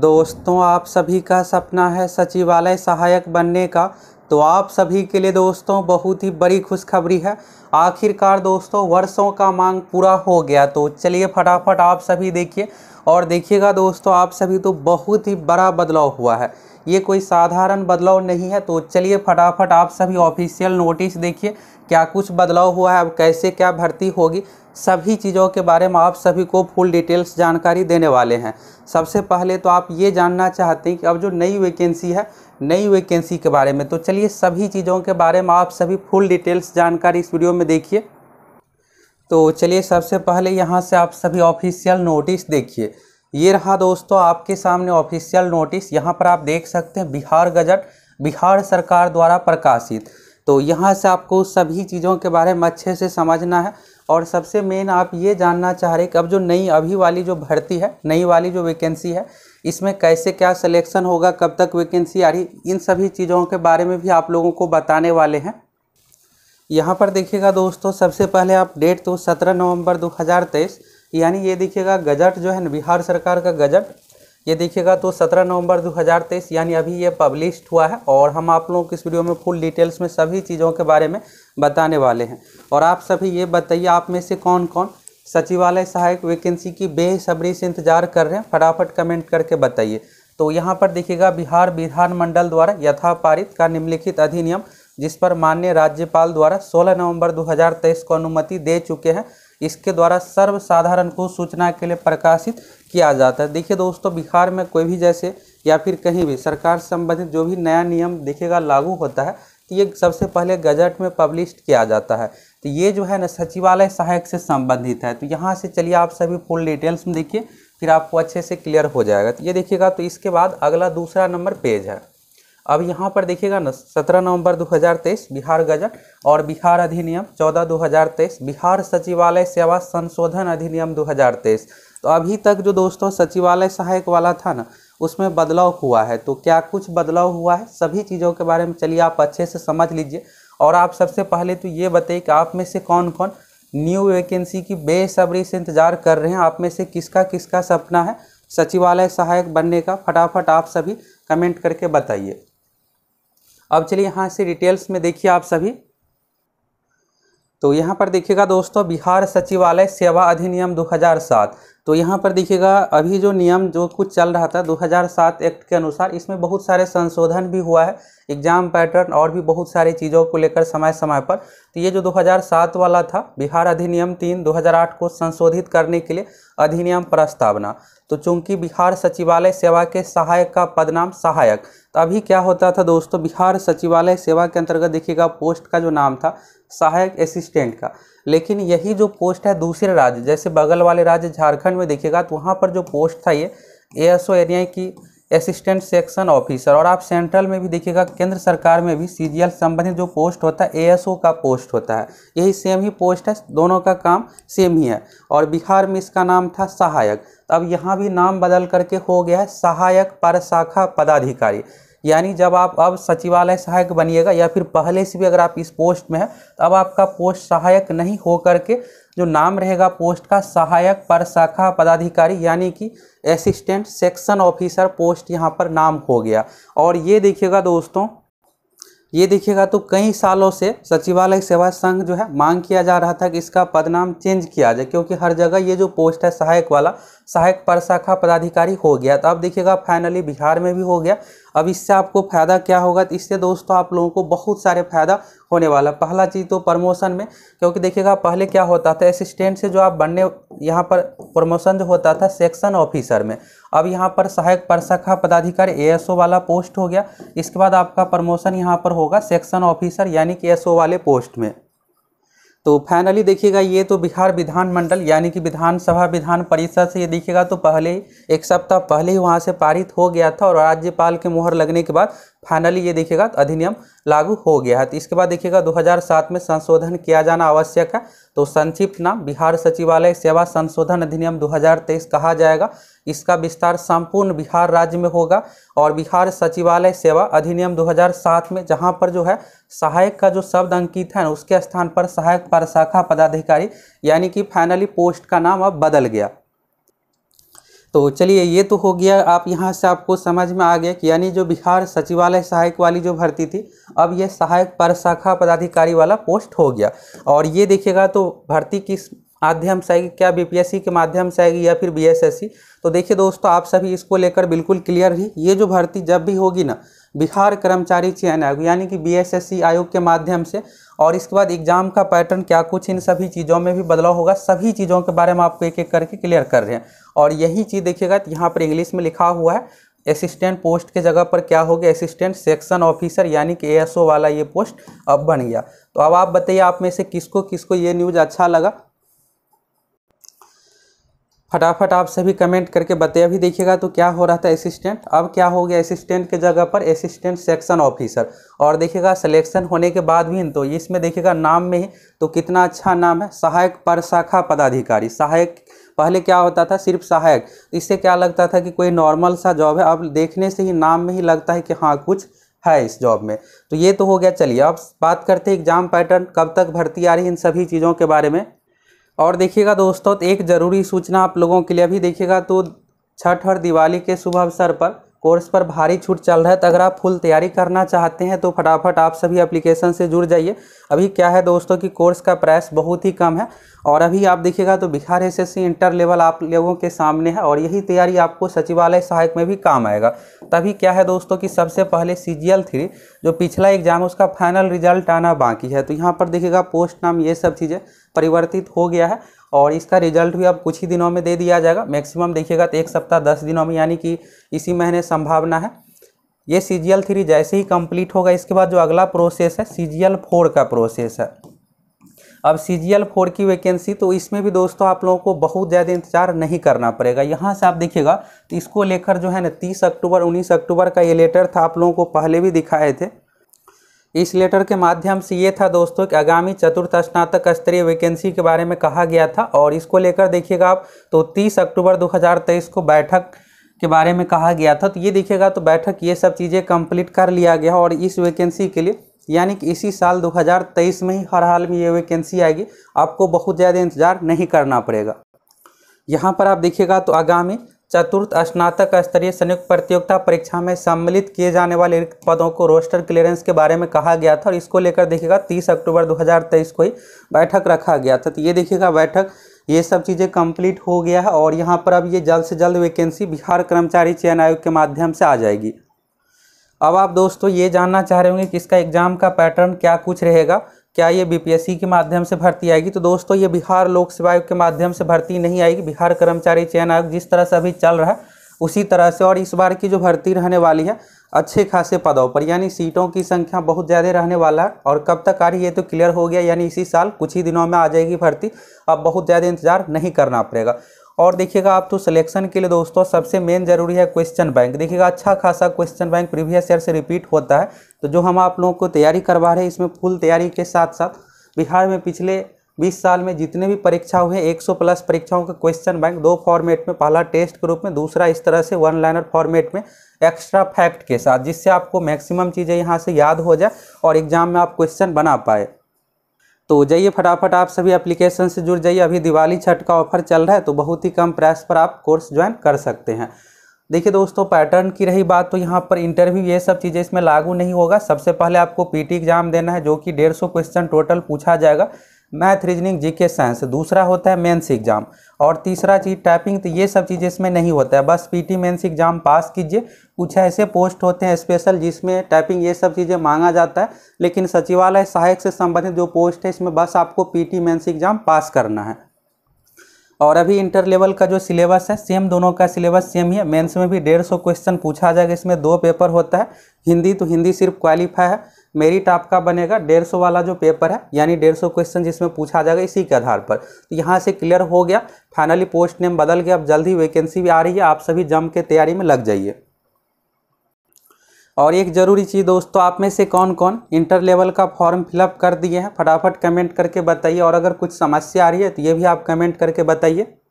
दोस्तों आप सभी का सपना है सचिवालय सहायक बनने का तो आप सभी के लिए दोस्तों बहुत ही बड़ी खुशखबरी है आखिरकार दोस्तों वर्षों का मांग पूरा हो गया तो चलिए फटाफट आप सभी देखिए और देखिएगा दोस्तों आप सभी तो बहुत ही बड़ा बदलाव हुआ है ये कोई साधारण बदलाव नहीं है तो चलिए फटाफट आप सभी ऑफिशियल नोटिस देखिए क्या कुछ बदलाव हुआ है अब कैसे क्या भर्ती होगी सभी चीज़ों के बारे में आप सभी को फुल डिटेल्स जानकारी देने वाले हैं सबसे पहले तो आप ये जानना चाहते हैं कि अब जो नई वैकेंसी है नई वैकेंसी के बारे में तो चलिए सभी चीज़ों के बारे में आप सभी फुल डिटेल्स जानकारी इस वीडियो में देखिए तो चलिए सबसे पहले यहाँ से आप सभी ऑफिशियल नोटिस देखिए ये रहा दोस्तों आपके सामने ऑफिशियल नोटिस यहाँ पर आप देख सकते हैं बिहार गजट बिहार सरकार द्वारा प्रकाशित तो यहाँ से आपको सभी चीज़ों के बारे में अच्छे से समझना है और सबसे मेन आप ये जानना चाह रहे कि अब जो नई अभी वाली जो भर्ती है नई वाली जो वैकेंसी है इसमें कैसे क्या सिलेक्शन होगा कब तक वैकेंसी आ रही इन सभी चीज़ों के बारे में भी आप लोगों को बताने वाले हैं यहाँ पर देखिएगा दोस्तों सबसे पहले आप डेट तो सत्रह नवंबर 2023 यानी ये देखिएगा गजट जो है ना बिहार सरकार का गजट ये देखिएगा तो 17 नवंबर 2023 यानी अभी ये पब्लिश हुआ है और हम आप लोगों को इस वीडियो में फुल डिटेल्स में सभी चीज़ों के बारे में बताने वाले हैं और आप सभी ये बताइए आप में से कौन कौन सचिवालय सहायक वैकेंसी की बेसब्री से इंतजार कर रहे हैं फटाफट कमेंट करके बताइए तो यहाँ पर देखिएगा बिहार विधानमंडल द्वारा यथा पारित का निम्नलिखित अधिनियम जिस पर माननीय राज्यपाल द्वारा 16 नवंबर 2023 को अनुमति दे चुके हैं इसके द्वारा सर्वसाधारण को सूचना के लिए प्रकाशित किया जाता है देखिए दोस्तों बिहार में कोई भी जैसे या फिर कहीं भी सरकार संबंधित जो भी नया नियम देखेगा लागू होता है तो ये सबसे पहले गजट में पब्लिश किया जाता है तो ये जो है ना सचिवालय सहायक से संबंधित है तो यहाँ से चलिए आप सभी फुल डिटेल्स में देखिए फिर आपको अच्छे से क्लियर हो जाएगा तो ये देखिएगा तो इसके बाद अगला दूसरा नंबर पेज है अब यहाँ पर देखिएगा ना सत्रह नवंबर 2023 बिहार गजट और बिहार अधिनियम 14 2023 बिहार सचिवालय सेवा संशोधन अधिनियम 2023 तो अभी तक जो दोस्तों सचिवालय सहायक वाला था ना उसमें बदलाव हुआ है तो क्या कुछ बदलाव हुआ है सभी चीज़ों के बारे में चलिए आप अच्छे से समझ लीजिए और आप सबसे पहले तो ये बताइए कि आप में से कौन कौन न्यू वैकेंसी की बेसब्री से इंतज़ार कर रहे हैं आप में से किसका किसका सपना है सचिवालय सहायक बनने का फटाफट आप सभी कमेंट करके बताइए अब चलिए यहाँ से डिटेल्स में देखिए आप सभी तो यहाँ पर देखिएगा दोस्तों बिहार सचिवालय सेवा अधिनियम 2007 तो यहाँ पर देखिएगा अभी जो नियम जो कुछ चल रहा था 2007 एक्ट के अनुसार इसमें बहुत सारे संशोधन भी हुआ है एग्जाम पैटर्न और भी बहुत सारी चीज़ों को लेकर समय समय पर तो ये जो 2007 वाला था बिहार अधिनियम तीन 2008 को संशोधित करने के लिए अधिनियम प्रस्तावना तो चूंकि बिहार सचिवालय सेवा के सहायक का पदनाम सहायक तो अभी क्या होता था दोस्तों बिहार सचिवालय सेवा के अंतर्गत देखिएगा पोस्ट का जो नाम था सहायक असिस्टेंट का लेकिन यही जो पोस्ट है दूसरे राज्य जैसे बगल वाले राज्य झारखंड में देखिएगा तो वहाँ पर जो पोस्ट था ये ए एस ओ एरिया की असिस्टेंट सेक्शन ऑफिसर और आप सेंट्रल में भी देखिएगा केंद्र सरकार में भी एल संबंधित जो पोस्ट होता है एएसओ का पोस्ट होता है यही सेम ही पोस्ट है दोनों का काम सेम ही है और बिहार में इसका नाम था सहायक अब यहाँ भी नाम बदल करके हो गया है सहायक पर शाखा पदाधिकारी यानी जब आप अब सचिवालय सहायक बनिएगा या फिर पहले से भी अगर आप इस पोस्ट में हैं तो अब आपका पोस्ट सहायक नहीं हो करके जो नाम रहेगा पोस्ट का सहायक पर शाखा पदाधिकारी यानी कि असिस्टेंट सेक्शन ऑफिसर पोस्ट यहाँ पर नाम हो गया और ये देखिएगा दोस्तों ये देखिएगा तो कई सालों से सचिवालय सेवा संघ जो है मांग किया जा रहा था कि इसका पदनाम चेंज किया जाए क्योंकि हर जगह ये जो पोस्ट है सहायक वाला सहायक पर शाखा पदाधिकारी हो गया तो अब देखिएगा फाइनली बिहार में भी हो गया अब इससे आपको फ़ायदा क्या होगा तो इससे दोस्तों आप लोगों को बहुत सारे फ़ायदा होने वाला पहला चीज़ तो प्रमोशन में क्योंकि देखिएगा पहले क्या होता था असिस्टेंट से जो आप बनने यहाँ पर प्रमोशन जो होता था सेक्शन ऑफिसर में अब यहाँ पर सहायक प्रशाखा पदाधिकारी एएसओ वाला पोस्ट हो गया इसके बाद आपका प्रमोशन यहाँ पर होगा सेक्शन ऑफिसर यानी कि एसओ वाले पोस्ट में तो फाइनली देखिएगा ये तो बिहार विधानमंडल यानी कि विधानसभा विधान परिषद से ये देखिएगा तो पहले एक सप्ताह पहले ही वहाँ से पारित हो गया था और राज्यपाल के मुहर लगने के बाद फाइनली ये देखिएगा तो अधिनियम लागू हो गया है तो इसके बाद देखिएगा 2007 में संशोधन किया जाना आवश्यक है तो संक्षिप्त नाम बिहार सचिवालय सेवा संशोधन अधिनियम 2023 कहा जाएगा इसका विस्तार संपूर्ण बिहार राज्य में होगा और बिहार सचिवालय सेवा अधिनियम 2007 में जहां पर जो है सहायक का जो शब्द अंकित है ना उसके स्थान पर सहायक पर शाखा पदाधिकारी यानी कि फाइनली पोस्ट का नाम अब बदल गया तो चलिए ये तो हो गया आप यहाँ से आपको समझ में आ गया कि यानी जो बिहार सचिवालय सहायक वाली जो भर्ती थी अब ये सहायक पर शाखा पदाधिकारी वाला पोस्ट हो गया और ये देखिएगा तो भर्ती किस माध्यम से आएगी क्या बीपीएससी के माध्यम से आएगी या फिर बीएसएससी तो देखिए दोस्तों आप सभी इसको लेकर बिल्कुल क्लियर ही ये जो भर्ती जब भी होगी ना बिहार कर्मचारी चयन आयोग यानी कि बीएसएससी आयोग के माध्यम से और इसके बाद एग्जाम का पैटर्न क्या कुछ इन सभी चीज़ों में भी बदलाव होगा सभी चीज़ों के बारे में आपको एक एक करके क्लियर कर रहे हैं और यही चीज़ देखिएगा यहाँ पर इंग्लिश में लिखा हुआ है असिस्टेंट पोस्ट के जगह पर क्या हो गया असिस्टेंट सेक्शन ऑफिसर यानी कि एएसओ वाला ये पोस्ट अब बन गया तो अब आप बताइए आप में से किसको किसको ये न्यूज़ अच्छा लगा फटाफट आप सभी कमेंट करके बताए अभी देखिएगा तो क्या हो रहा था असिस्टेंट अब क्या हो गया असिस्टेंट के जगह पर असिस्टेंट सेक्शन ऑफिसर और देखिएगा सिलेक्शन होने के बाद भी तो इसमें देखिएगा नाम में ही तो कितना अच्छा नाम है सहायक पर शाखा पदाधिकारी सहायक पहले क्या होता था सिर्फ सहायक इससे क्या लगता था कि कोई नॉर्मल सा जॉब है अब देखने से ही नाम में ही लगता है कि हाँ कुछ है इस जॉब में तो ये तो हो गया चलिए अब बात करते हैं एग्जाम पैटर्न कब तक भर्ती आ रही है इन सभी चीज़ों के बारे में और देखिएगा दोस्तों एक ज़रूरी सूचना आप लोगों के लिए अभी देखिएगा तो छठ और दिवाली के शुभ अवसर पर कोर्स पर भारी छूट चल रहा है तो अगर आप फुल तैयारी करना चाहते हैं तो फटाफट आप सभी एप्लीकेशन से जुड़ जाइए अभी क्या है दोस्तों कि कोर्स का प्राइस बहुत ही कम है और अभी आप देखिएगा तो बिहार एसएससी इंटर लेवल आप लोगों के सामने है और यही तैयारी आपको सचिवालय सहायक में भी काम आएगा तभी क्या है दोस्तों कि सबसे पहले सी जी जो पिछला एग्जाम उसका फाइनल रिजल्ट आना बाकी है तो यहाँ पर देखिएगा पोस्ट नाम ये सब चीज़ें परिवर्तित हो गया है और इसका रिजल्ट भी अब कुछ ही दिनों में दे दिया जाएगा मैक्सिमम देखिएगा तो एक सप्ताह दस दिनों में यानी कि इसी महीने संभावना है ये सी जी एल थ्री जैसे ही कंप्लीट होगा इसके बाद जो अगला प्रोसेस है सी जी एल फोर का प्रोसेस है अब सी जी एल फोर की वैकेंसी तो इसमें भी दोस्तों आप लोगों को बहुत ज़्यादा इंतजार नहीं करना पड़ेगा यहाँ से आप देखिएगा तो इसको लेकर जो है ना तीस अक्टूबर उन्नीस अक्टूबर का ये लेटर था आप लोगों को पहले भी दिखाए थे इस लेटर के माध्यम से ये था दोस्तों कि आगामी चतुर्थ स्नातक स्तरीय वैकेंसी के बारे में कहा गया था और इसको लेकर देखिएगा आप तो 30 अक्टूबर 2023 को बैठक के बारे में कहा गया था तो ये देखिएगा तो बैठक ये सब चीज़ें कंप्लीट कर लिया गया और इस वैकेंसी के लिए यानी कि इसी साल 2023 में ही हर हाल में ये वैकेंसी आएगी आपको बहुत ज़्यादा इंतज़ार नहीं करना पड़ेगा यहाँ पर आप देखिएगा तो आगामी चतुर्थ स्नातक स्तरीय संयुक्त प्रतियोगिता परीक्षा में सम्मिलित किए जाने वाले रिक्त पदों को रोस्टर क्लियरेंस के बारे में कहा गया था और इसको लेकर देखिएगा 30 अक्टूबर 2023 को ही बैठक रखा गया था तो ये देखिएगा बैठक ये सब चीज़ें कंप्लीट हो गया है और यहाँ पर अब ये जल्द से जल्द वैकेंसी बिहार कर्मचारी चयन आयोग के माध्यम से आ जाएगी अब आप दोस्तों ये जानना चाह रहे होंगे कि इसका एग्ज़ाम का पैटर्न क्या कुछ रहेगा क्या ये बीपीएससी के माध्यम से भर्ती आएगी तो दोस्तों ये बिहार लोक सेवा आयोग के माध्यम से भर्ती नहीं आएगी बिहार कर्मचारी चयन आयोग जिस तरह से अभी चल रहा है उसी तरह से और इस बार की जो भर्ती रहने वाली है अच्छे खासे पदों पर यानी सीटों की संख्या बहुत ज़्यादा रहने वाला है और कब तक आ रही है तो क्लियर हो गया यानी इसी साल कुछ ही दिनों में आ जाएगी भर्ती अब बहुत ज़्यादा इंतजार नहीं करना पड़ेगा और देखिएगा आप तो सिलेक्शन के लिए दोस्तों सबसे मेन जरूरी है क्वेश्चन बैंक देखिएगा अच्छा खासा क्वेश्चन बैंक प्रीवियस ईयर से रिपीट होता है तो जो हम आप लोगों को तैयारी करवा रहे हैं इसमें फुल तैयारी के साथ साथ बिहार में पिछले 20 साल में जितने भी परीक्षा हुए 100 प्लस परीक्षाओं का क्वेश्चन बैंक दो फॉर्मेट में पहला टेस्ट के रूप में दूसरा इस तरह से वन लाइनर फॉर्मेट में एक्स्ट्रा फैक्ट के साथ जिससे आपको मैक्सिमम चीज़ें यहाँ से याद हो जाए और एग्जाम में आप क्वेश्चन बना पाए तो जाइए फटाफट आप सभी एप्लीकेशन से जुड़ जाइए अभी दिवाली छठ का ऑफर चल रहा है तो बहुत ही कम प्राइस पर आप कोर्स ज्वाइन कर सकते हैं देखिए दोस्तों पैटर्न की रही बात तो यहाँ पर इंटरव्यू ये सब चीज़ें इसमें लागू नहीं होगा सबसे पहले आपको पीटी एग्ज़ाम देना है जो कि डेढ़ सौ क्वेश्चन टोटल पूछा जाएगा मैथ रीजनिंग जीके साइंस दूसरा होता है मेन्स एग्जाम और तीसरा चीज़ टाइपिंग तो ये सब चीज़ें इसमें नहीं होता है बस पीटी मेंस एग्जाम पास कीजिए कुछ ऐसे पोस्ट होते हैं स्पेशल जिसमें टाइपिंग ये सब चीज़ें मांगा जाता है लेकिन सचिवालय सहायक से संबंधित जो पोस्ट है इसमें बस आपको पी टी एग्जाम पास करना है और अभी इंटर लेवल का जो सिलेबस है सेम दोनों का सिलेबस सेम ही है मेंस में भी डेढ़ सौ क्वेश्चन पूछा जाएगा इसमें दो पेपर होता है हिंदी तो हिंदी सिर्फ क्वालिफाई है मेरिट आपका बनेगा डेढ़ सौ वाला जो पेपर है यानी डेढ़ सौ क्वेश्चन जिसमें पूछा जाएगा इसी के आधार पर तो यहाँ से क्लियर हो गया फाइनली पोस्ट नेम बदल गया अब जल्दी वैकेंसी भी आ रही है आप सभी जम के तैयारी में लग जाइए और एक ज़रूरी चीज़ दोस्तों आप में से कौन कौन इंटर लेवल का फॉर्म फिलअप कर दिए हैं फटाफट कमेंट करके बताइए और अगर कुछ समस्या आ रही है तो ये भी आप कमेंट करके बताइए